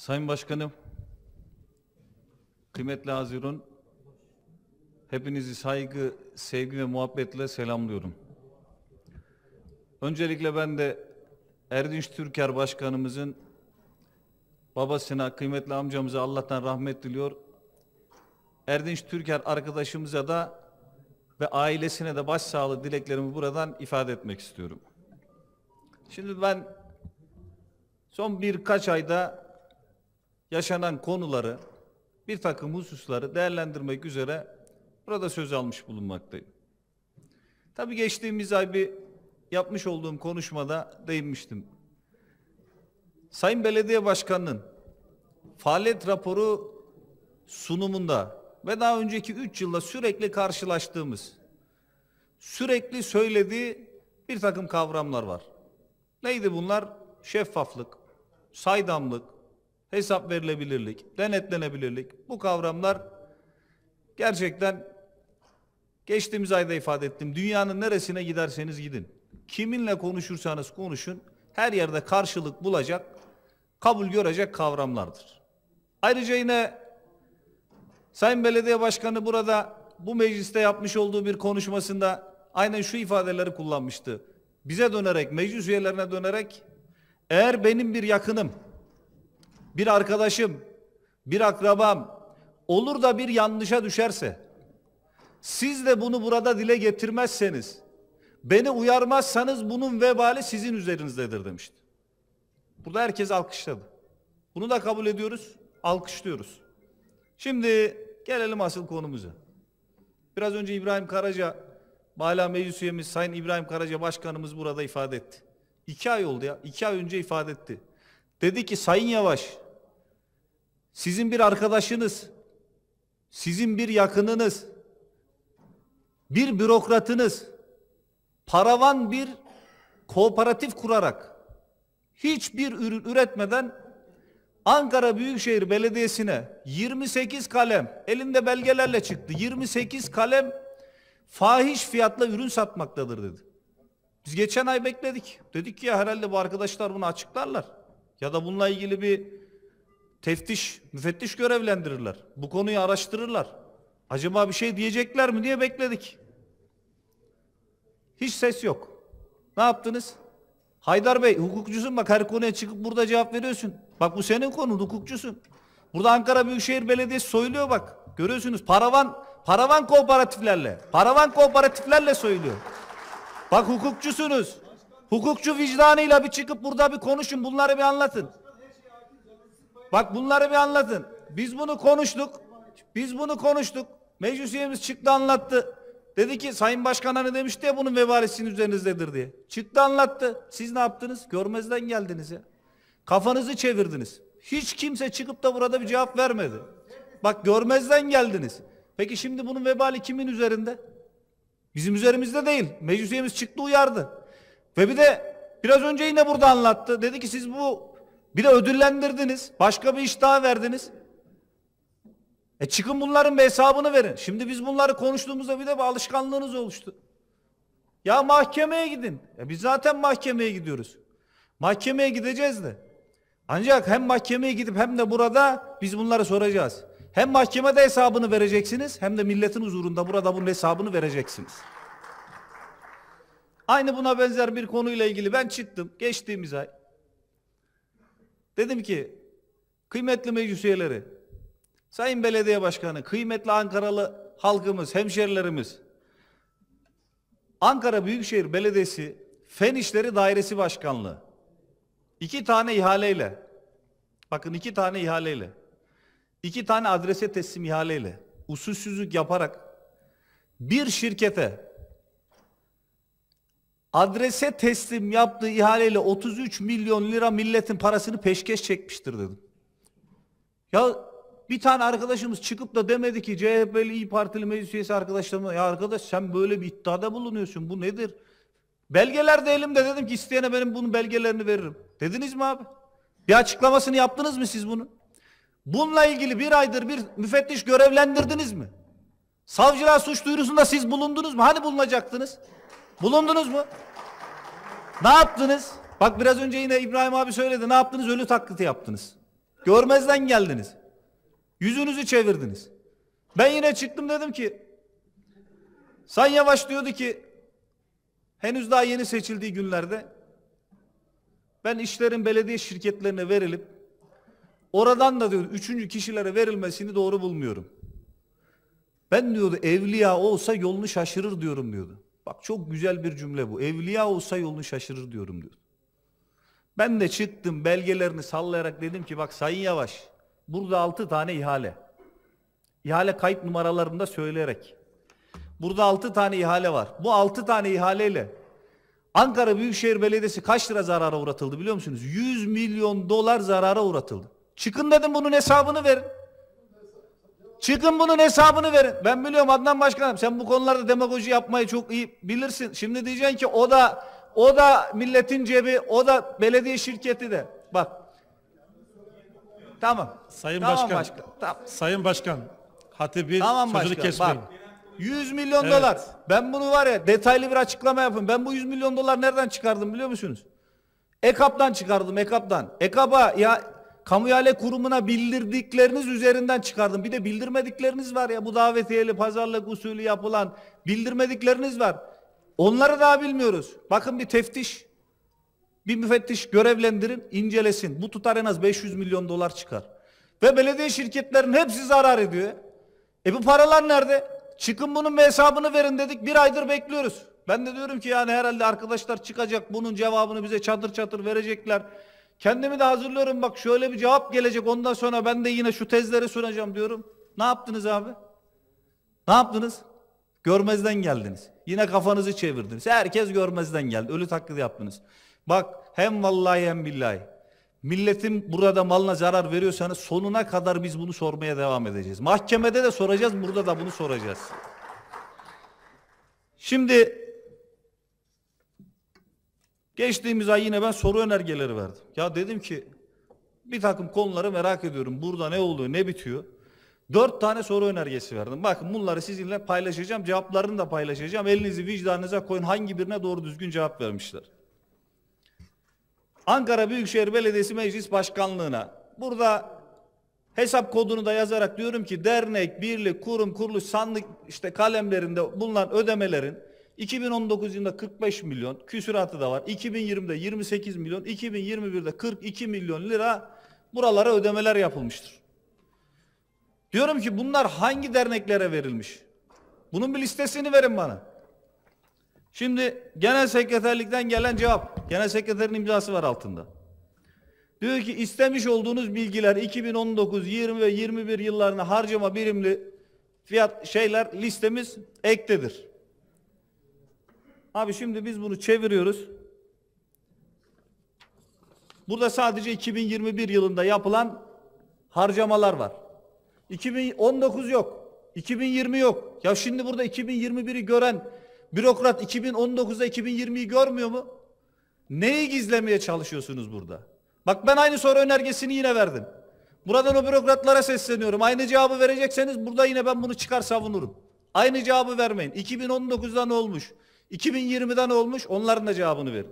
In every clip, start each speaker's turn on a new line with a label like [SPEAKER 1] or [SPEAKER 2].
[SPEAKER 1] Sayın Başkanım, kıymetli Hazirun, hepinizi saygı, sevgi ve muhabbetle selamlıyorum. Öncelikle ben de Erdinç Türker Başkanımızın babasına, kıymetli amcamıza Allah'tan rahmet diliyor. Erdinç Türker arkadaşımıza da ve ailesine de başsağlığı dileklerimi buradan ifade etmek istiyorum. Şimdi ben son birkaç ayda yaşanan konuları, bir takım hususları değerlendirmek üzere burada söz almış bulunmaktayım. Tabii geçtiğimiz ay bir yapmış olduğum konuşmada değinmiştim. Sayın Belediye Başkanı'nın faaliyet raporu sunumunda ve daha önceki üç yılda sürekli karşılaştığımız, sürekli söylediği bir takım kavramlar var. Neydi bunlar? Şeffaflık, saydamlık, hesap verilebilirlik, denetlenebilirlik bu kavramlar gerçekten geçtiğimiz ayda ifade ettim. Dünyanın neresine giderseniz gidin. Kiminle konuşursanız konuşun her yerde karşılık bulacak, kabul görecek kavramlardır. Ayrıca yine Sayın Belediye Başkanı burada bu mecliste yapmış olduğu bir konuşmasında aynen şu ifadeleri kullanmıştı. Bize dönerek, meclis üyelerine dönerek eğer benim bir yakınım bir arkadaşım, bir akrabam olur da bir yanlışa düşerse, siz de bunu burada dile getirmezseniz, beni uyarmazsanız bunun vebali sizin üzerinizdedir demişti. Burada herkes alkışladı. Bunu da kabul ediyoruz, alkışlıyoruz. Şimdi gelelim asıl konumuza. Biraz önce İbrahim Karaca, Bala Meclis üyemiz Sayın İbrahim Karaca Başkanımız burada ifade etti. İki ay oldu ya, iki ay önce ifade etti. Dedi ki Sayın Yavaş sizin bir arkadaşınız, sizin bir yakınınız, bir bürokratınız paravan bir kooperatif kurarak hiçbir ürün üretmeden Ankara Büyükşehir Belediyesi'ne 28 kalem elinde belgelerle çıktı. 28 kalem fahiş fiyatla ürün satmaktadır dedi. Biz geçen ay bekledik. Dedik ki ya herhalde bu arkadaşlar bunu açıklarlar. Ya da bununla ilgili bir teftiş, müfettiş görevlendirirler. Bu konuyu araştırırlar. Acaba bir şey diyecekler mi diye bekledik. Hiç ses yok. Ne yaptınız? Haydar Bey hukukçusun bak her konuya çıkıp burada cevap veriyorsun. Bak bu senin konun hukukçusun. Burada Ankara Büyükşehir Belediyesi soyuluyor bak. Görüyorsunuz paravan paravan kooperatiflerle. Paravan kooperatiflerle soyuluyor. Bak hukukçusunuz. Hukukçu vicdanıyla bir çıkıp burada bir konuşun. Bunları bir anlatın. Bak bunları bir anlatın. Biz bunu konuştuk. Biz bunu konuştuk. Meclis üyemiz çıktı anlattı. Dedi ki Sayın Başkan hani demişti ya bunun vebali sizin üzerinizdedir diye. Çıktı anlattı. Siz ne yaptınız? Görmezden geldiniz ya. Kafanızı çevirdiniz. Hiç kimse çıkıp da burada bir cevap vermedi. Bak görmezden geldiniz. Peki şimdi bunun vebali kimin üzerinde? Bizim üzerimizde değil. Meclis üyemiz çıktı uyardı. Ve bir de biraz önce yine burada anlattı. Dedi ki siz bu bir de ödüllendirdiniz. Başka bir iş daha verdiniz. E çıkın bunların bir hesabını verin. Şimdi biz bunları konuştuğumuzda bir de bir alışkanlığınız oluştu. Ya mahkemeye gidin. E biz zaten mahkemeye gidiyoruz. Mahkemeye gideceğiz de. Ancak hem mahkemeye gidip hem de burada biz bunları soracağız. Hem mahkemede hesabını vereceksiniz hem de milletin huzurunda burada bunun hesabını vereceksiniz. Aynı buna benzer bir konuyla ilgili ben çıktım geçtiğimiz ay. Dedim ki kıymetli meclis üyeleri, sayın belediye başkanı, kıymetli Ankaralı halkımız, hemşerilerimiz, Ankara Büyükşehir Belediyesi Fen İşleri Dairesi Başkanlığı iki tane ihaleyle bakın iki tane ihaleyle iki tane adrese teslim ihaleyle usulsüzlük yaparak bir şirkete adrese teslim yaptığı ihaleyle 33 milyon lira milletin parasını peşkeş çekmiştir dedim. Ya bir tane arkadaşımız çıkıp da demedi ki CHP'li İyi Partili meclis üyesi arkadaşlarıma ya arkadaş sen böyle bir iddiada bulunuyorsun bu nedir? Belgeler de elimde dedim ki isteyene benim bunun belgelerini veririm. Dediniz mi abi? Bir açıklamasını yaptınız mı siz bunu? Bununla ilgili bir aydır bir müfettiş görevlendirdiniz mi? Savcılığa suç duyurusunda siz bulundunuz mu? Hani bulunacaktınız? Bulundunuz mu? Ne yaptınız? Bak biraz önce yine İbrahim abi söyledi. Ne yaptınız? Ölü taklidi yaptınız. Görmezden geldiniz. Yüzünüzü çevirdiniz. Ben yine çıktım dedim ki Sayın Yavaş diyordu ki henüz daha yeni seçildiği günlerde ben işlerin belediye şirketlerine verilip oradan da diyor üçüncü kişilere verilmesini doğru bulmuyorum. Ben diyordu evliya olsa yolunu şaşırır diyorum diyordu. Bak çok güzel bir cümle bu. Evliya olsa yolunu şaşırır diyorum diyor. Ben de çıktım belgelerini sallayarak dedim ki bak Sayın Yavaş burada altı tane ihale. İhale kayıt numaralarını da söyleyerek. Burada altı tane ihale var. Bu altı tane ihaleyle Ankara Büyükşehir Belediyesi kaç lira zarara uğratıldı biliyor musunuz? 100 milyon dolar zarara uğratıldı. Çıkın dedim bunun hesabını verin. Çıkın bunun hesabını verin. Ben biliyorum Adnan Başkanım sen bu konularda demagoji yapmayı çok iyi bilirsin. Şimdi diyeceksin ki o da o da milletin cebi, o da belediye şirketi de. Bak. Tamam. Sayın tamam Başkan. başkan. Tamam. Sayın Başkan. Hatibi tamam sözünü kesmeyin. 100 milyon evet. dolar. Ben bunu var ya detaylı bir açıklama yapın. Ben bu 100 milyon dolar nereden çıkardım biliyor musunuz? Ekap'tan çıkardım Ekap'tan. Ekap'a ya kamu ihale kurumuna bildirdikleriniz üzerinden çıkardım. Bir de bildirmedikleriniz var ya bu davetiyeli pazarlık usulü yapılan bildirmedikleriniz var. Onları daha bilmiyoruz. Bakın bir teftiş, bir müfettiş görevlendirin, incelesin. Bu tutar en az 500 milyon dolar çıkar. Ve belediye şirketlerinin hepsi zarar ediyor. E bu paralar nerede? Çıkın bunun hesabını verin dedik. Bir aydır bekliyoruz. Ben de diyorum ki yani herhalde arkadaşlar çıkacak bunun cevabını bize çatır çatır verecekler. Kendimi de hazırlıyorum bak şöyle bir cevap gelecek ondan sonra ben de yine şu tezleri sunacağım diyorum. Ne yaptınız abi? Ne yaptınız? Görmezden geldiniz. Yine kafanızı çevirdiniz. Herkes görmezden geldi. Ölü taklit yaptınız. Bak hem vallahi hem billahi. Milletin burada malına zarar veriyorsanız sonuna kadar biz bunu sormaya devam edeceğiz. Mahkemede de soracağız, burada da bunu soracağız. Şimdi Geçtiğimiz ay yine ben soru önergeleri verdim. Ya dedim ki bir takım konuları merak ediyorum. Burada ne oluyor, ne bitiyor? Dört tane soru önergesi verdim. Bakın bunları sizinle paylaşacağım. Cevaplarını da paylaşacağım. Elinizi vicdanınıza koyun. Hangi birine doğru düzgün cevap vermişler? Ankara Büyükşehir Belediyesi Meclis Başkanlığı'na burada hesap kodunu da yazarak diyorum ki dernek, birlik, kurum, kuruluş, sandık işte kalemlerinde bulunan ödemelerin 2019 yılında 45 milyon küsüratı da var. 2020'de 28 milyon, 2021'de 42 milyon lira buralara ödemeler yapılmıştır. Diyorum ki bunlar hangi derneklere verilmiş? Bunun bir listesini verin bana. Şimdi genel sekreterlikten gelen cevap. Genel sekreterin imzası var altında. Diyor ki istemiş olduğunuz bilgiler 2019, 20 ve 21 yıllarına harcama birimli fiyat şeyler listemiz ektedir. Abi şimdi biz bunu çeviriyoruz. Burada sadece 2021 yılında yapılan harcamalar var. 2019 yok. 2020 yok. Ya şimdi burada 2021'i gören bürokrat 2019'da 2020'yi görmüyor mu? Neyi gizlemeye çalışıyorsunuz burada? Bak ben aynı soru önergesini yine verdim. Buradan o bürokratlara sesleniyorum. Aynı cevabı verecekseniz burada yine ben bunu çıkar savunurum. Aynı cevabı vermeyin. 2019'da ne olmuş? 2020'den olmuş onların da cevabını verin.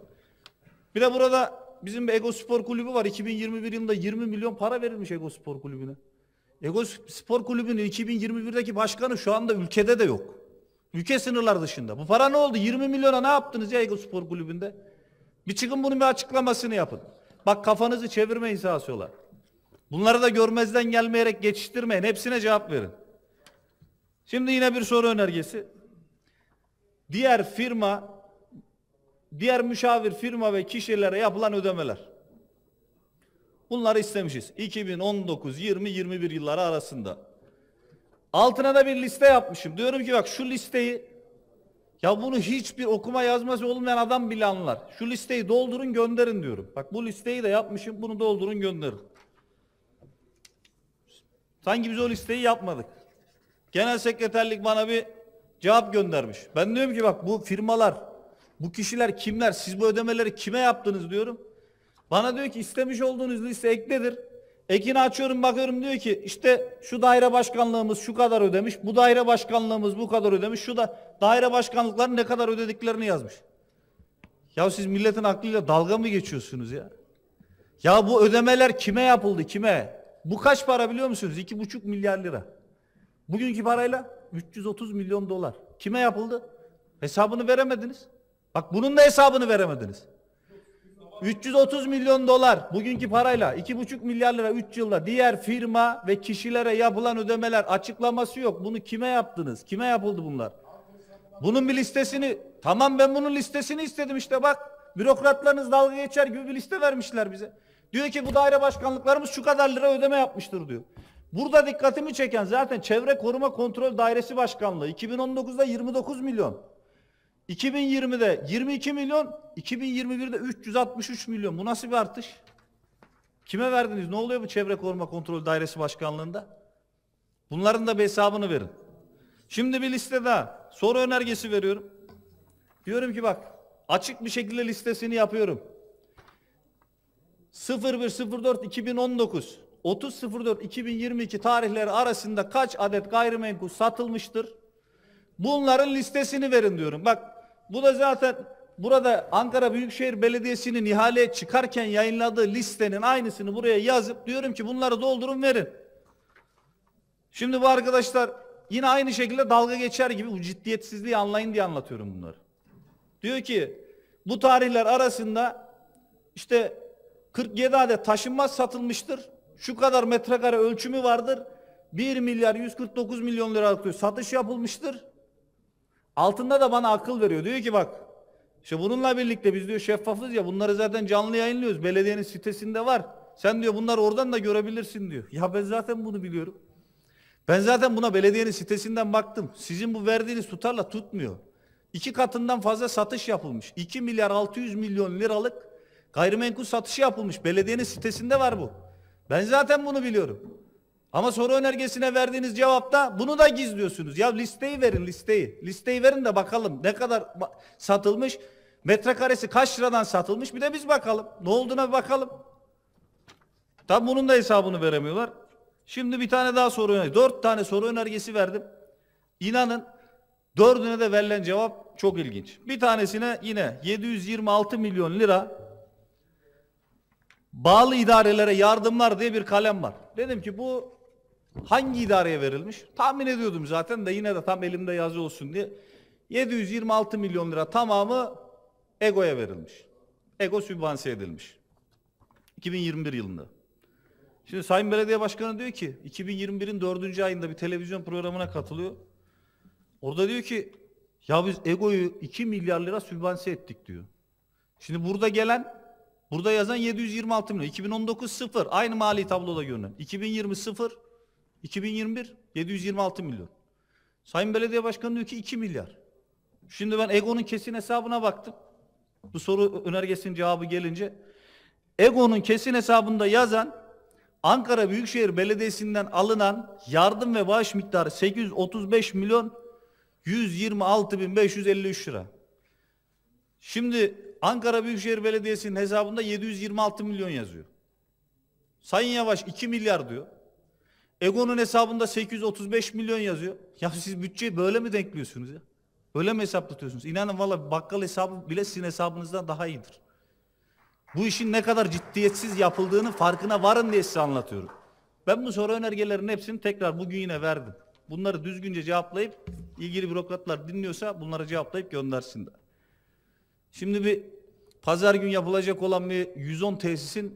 [SPEAKER 1] Bir de burada bizim bir Ego Spor Kulübü var. 2021 yılında 20 milyon para verilmiş Ego Spor Kulübü'ne. Ego Spor Kulübü'nün 2021'deki başkanı şu anda ülkede de yok. Ülke sınırlar dışında. Bu para ne oldu? 20 milyona ne yaptınız ya Ego Spor Kulübü'nde? Bir çıkın bunun bir açıklamasını yapın. Bak kafanızı çevirmeyin sağa sola. Bunları da görmezden gelmeyerek geçiştirmeyin. Hepsine cevap verin. Şimdi yine bir soru önergesi diğer firma diğer müşavir firma ve kişilere yapılan ödemeler. Bunları istemişiz. 2019, 20, 21 yılları arasında. Altına da bir liste yapmışım. Diyorum ki bak şu listeyi ya bunu hiçbir okuma yazması olmayan adam bile anlar. Şu listeyi doldurun gönderin diyorum. Bak bu listeyi de yapmışım bunu doldurun gönderin. Sanki biz o listeyi yapmadık. Genel sekreterlik bana bir cevap göndermiş. Ben diyorum ki bak bu firmalar, bu kişiler kimler? Siz bu ödemeleri kime yaptınız diyorum. Bana diyor ki istemiş olduğunuz liste ekledir. Ekini açıyorum bakıyorum diyor ki işte şu daire başkanlığımız şu kadar ödemiş, bu daire başkanlığımız bu kadar ödemiş, şu da daire başkanlıkları ne kadar ödediklerini yazmış. Ya siz milletin aklıyla dalga mı geçiyorsunuz ya? Ya bu ödemeler kime yapıldı kime? Bu kaç para biliyor musunuz? İki buçuk milyar lira. Bugünkü parayla 330 milyon dolar. Kime yapıldı? Hesabını veremediniz. Bak bunun da hesabını veremediniz. 330 milyon dolar bugünkü parayla 2,5 milyar lira 3 yılda diğer firma ve kişilere yapılan ödemeler açıklaması yok. Bunu kime yaptınız? Kime yapıldı bunlar? Bunun bir listesini tamam ben bunun listesini istedim işte bak bürokratlarınız dalga geçer gibi bir liste vermişler bize. Diyor ki bu daire başkanlıklarımız şu kadar lira ödeme yapmıştır diyor. Burada dikkatimi çeken zaten Çevre Koruma Kontrol Dairesi Başkanlığı 2019'da 29 milyon. 2020'de 22 milyon, 2021'de 363 milyon. Bu nasıl bir artış? Kime verdiniz? Ne oluyor bu Çevre Koruma Kontrol Dairesi Başkanlığı'nda? Bunların da bir hesabını verin. Şimdi bir liste daha. Soru önergesi veriyorum. Diyorum ki bak açık bir şekilde listesini yapıyorum. 0104 2019 30.04.2022 tarihleri arasında kaç adet gayrimenkul satılmıştır? Bunların listesini verin diyorum. Bak bu da zaten burada Ankara Büyükşehir Belediyesi'nin ihale çıkarken yayınladığı listenin aynısını buraya yazıp diyorum ki bunları doldurun verin. Şimdi bu arkadaşlar yine aynı şekilde dalga geçer gibi bu ciddiyetsizliği anlayın diye anlatıyorum bunları. Diyor ki bu tarihler arasında işte 47 adet taşınmaz satılmıştır şu kadar metrekare ölçümü vardır. 1 milyar 149 milyon liralık satış yapılmıştır. Altında da bana akıl veriyor. Diyor ki bak işte bununla birlikte biz diyor şeffafız ya bunları zaten canlı yayınlıyoruz. Belediyenin sitesinde var. Sen diyor bunlar oradan da görebilirsin diyor. Ya ben zaten bunu biliyorum. Ben zaten buna belediyenin sitesinden baktım. Sizin bu verdiğiniz tutarla tutmuyor. İki katından fazla satış yapılmış. 2 milyar 600 milyon liralık gayrimenkul satışı yapılmış. Belediyenin sitesinde var bu. Ben zaten bunu biliyorum. Ama soru önergesine verdiğiniz cevapta bunu da gizliyorsunuz. Ya listeyi verin listeyi. Listeyi verin de bakalım ne kadar satılmış, metrekaresi kaç liradan satılmış bir de biz bakalım. Ne olduğuna bir bakalım. Tam bunun da hesabını veremiyorlar. Şimdi bir tane daha soru önergesi. Dört tane soru önergesi verdim. İnanın dördüne de verilen cevap çok ilginç. Bir tanesine yine 726 milyon lira bağlı idarelere yardımlar diye bir kalem var. Dedim ki bu hangi idareye verilmiş? Tahmin ediyordum zaten de yine de tam elimde yazı olsun diye. 726 milyon lira tamamı EGO'ya verilmiş. EGO sübvanse edilmiş. 2021 yılında. Şimdi Sayın Belediye Başkanı diyor ki 2021'in dördüncü ayında bir televizyon programına katılıyor. Orada diyor ki ya biz EGO'yu 2 milyar lira sübvanse ettik diyor. Şimdi burada gelen Burada yazan 726 milyon. 2019 sıfır. Aynı mali tabloda görünen. 2020 sıfır. 2021 726 milyon. Sayın Belediye Başkanı diyor ki 2 milyar. Şimdi ben Ego'nun kesin hesabına baktım. Bu soru önergesinin cevabı gelince Ego'nun kesin hesabında yazan Ankara Büyükşehir Belediyesi'nden alınan yardım ve bağış miktarı 835 milyon 126.553 lira. Şimdi Ankara Büyükşehir Belediyesi'nin hesabında 726 milyon yazıyor. Sayın Yavaş 2 milyar diyor. Egon'un hesabında 835 milyon yazıyor. Ya siz bütçeyi böyle mi denkliyorsunuz ya? Böyle mi hesaplatıyorsunuz? İnanın valla bakkal hesabı bile sizin hesabınızdan daha iyidir. Bu işin ne kadar ciddiyetsiz yapıldığını farkına varın diye size anlatıyorum. Ben bu soru önergelerinin hepsini tekrar bugün yine verdim. Bunları düzgünce cevaplayıp ilgili bürokratlar dinliyorsa bunları cevaplayıp göndersinler. Şimdi bir pazar gün yapılacak olan bir 110 tesisin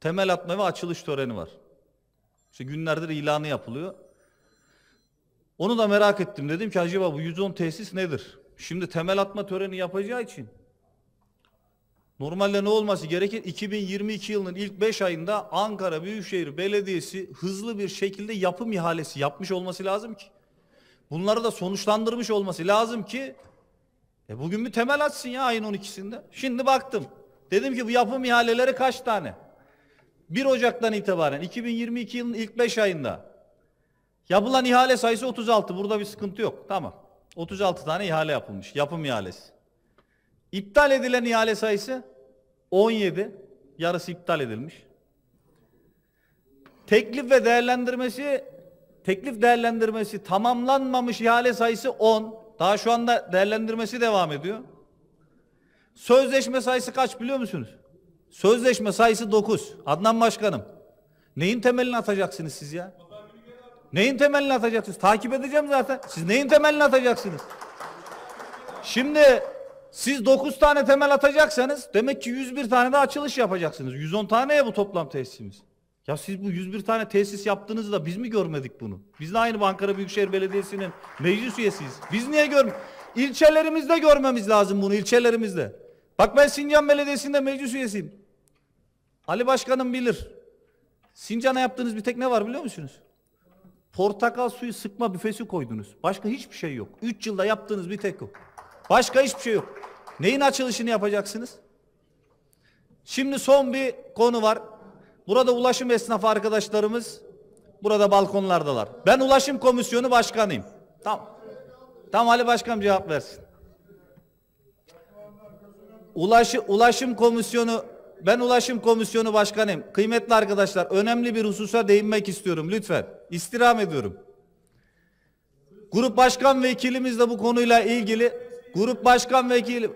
[SPEAKER 1] temel atma ve açılış töreni var. İşte günlerdir ilanı yapılıyor. Onu da merak ettim. Dedim ki acaba bu 110 tesis nedir? Şimdi temel atma töreni yapacağı için normalde ne olması gerekir? 2022 yılının ilk 5 ayında Ankara Büyükşehir Belediyesi hızlı bir şekilde yapım ihalesi yapmış olması lazım ki. Bunları da sonuçlandırmış olması lazım ki e bugün bir temel atsın ya ayın 12'sinde. Şimdi baktım. Dedim ki bu yapım ihaleleri kaç tane? 1 Ocak'tan itibaren 2022 yılının ilk 5 ayında yapılan ihale sayısı 36. Burada bir sıkıntı yok. Tamam. 36 tane ihale yapılmış. Yapım ihalesi. İptal edilen ihale sayısı 17. Yarısı iptal edilmiş. Teklif ve değerlendirmesi teklif değerlendirmesi tamamlanmamış ihale sayısı 10. Daha şu anda değerlendirmesi devam ediyor. Sözleşme sayısı kaç biliyor musunuz? Sözleşme sayısı 9. Adnan Başkanım. Neyin temelini atacaksınız siz ya? Neyin temelini atacaksınız? Takip edeceğim zaten. Siz neyin temelini atacaksınız? Şimdi siz 9 tane temel atacaksanız demek ki 101 tane de açılış yapacaksınız. 110 taneye bu toplam tesisimiz. Ya siz bu 101 tane tesis yaptınız da biz mi görmedik bunu? Biz de aynı Ankara Büyükşehir Belediyesi'nin meclis üyesiyiz. Biz niye görm İlçelerimizde görmemiz lazım bunu ilçelerimizde. Bak ben Sincan Belediyesi'nde meclis üyesiyim. Ali Başkanım bilir. Sincan'a yaptığınız bir tek ne var biliyor musunuz? Portakal suyu sıkma büfesi koydunuz. Başka hiçbir şey yok. Üç yılda yaptığınız bir tek yok. Başka hiçbir şey yok. Neyin açılışını yapacaksınız? Şimdi son bir konu var. Burada ulaşım esnafı arkadaşlarımız burada balkonlardalar. Ben Ulaşım Komisyonu Başkanıyım. Tam, tam Ali başkan cevap versin. Ulaşı, Ulaşım Komisyonu ben Ulaşım Komisyonu Başkanıyım. Kıymetli arkadaşlar önemli bir hususa değinmek istiyorum lütfen. İstirham ediyorum. Grup Başkan Vekilimiz de bu konuyla ilgili Grup Başkan Vekili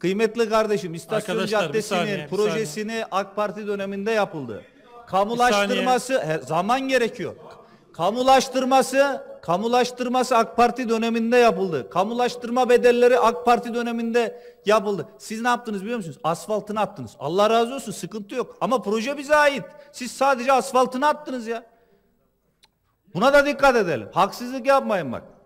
[SPEAKER 1] Kıymetli kardeşim İstasyon Arkadaşlar, Caddesi'nin saniye, projesini AK Parti döneminde yapıldı. Kamulaştırması he, zaman gerekiyor. Kamulaştırması kamulaştırması AK Parti döneminde yapıldı. Kamulaştırma bedelleri AK Parti döneminde yapıldı. Siz ne yaptınız biliyor musunuz? Asfaltını attınız. Allah razı olsun sıkıntı yok. Ama proje bize ait. Siz sadece asfaltını attınız ya. Buna da dikkat edelim. Haksızlık yapmayın bak.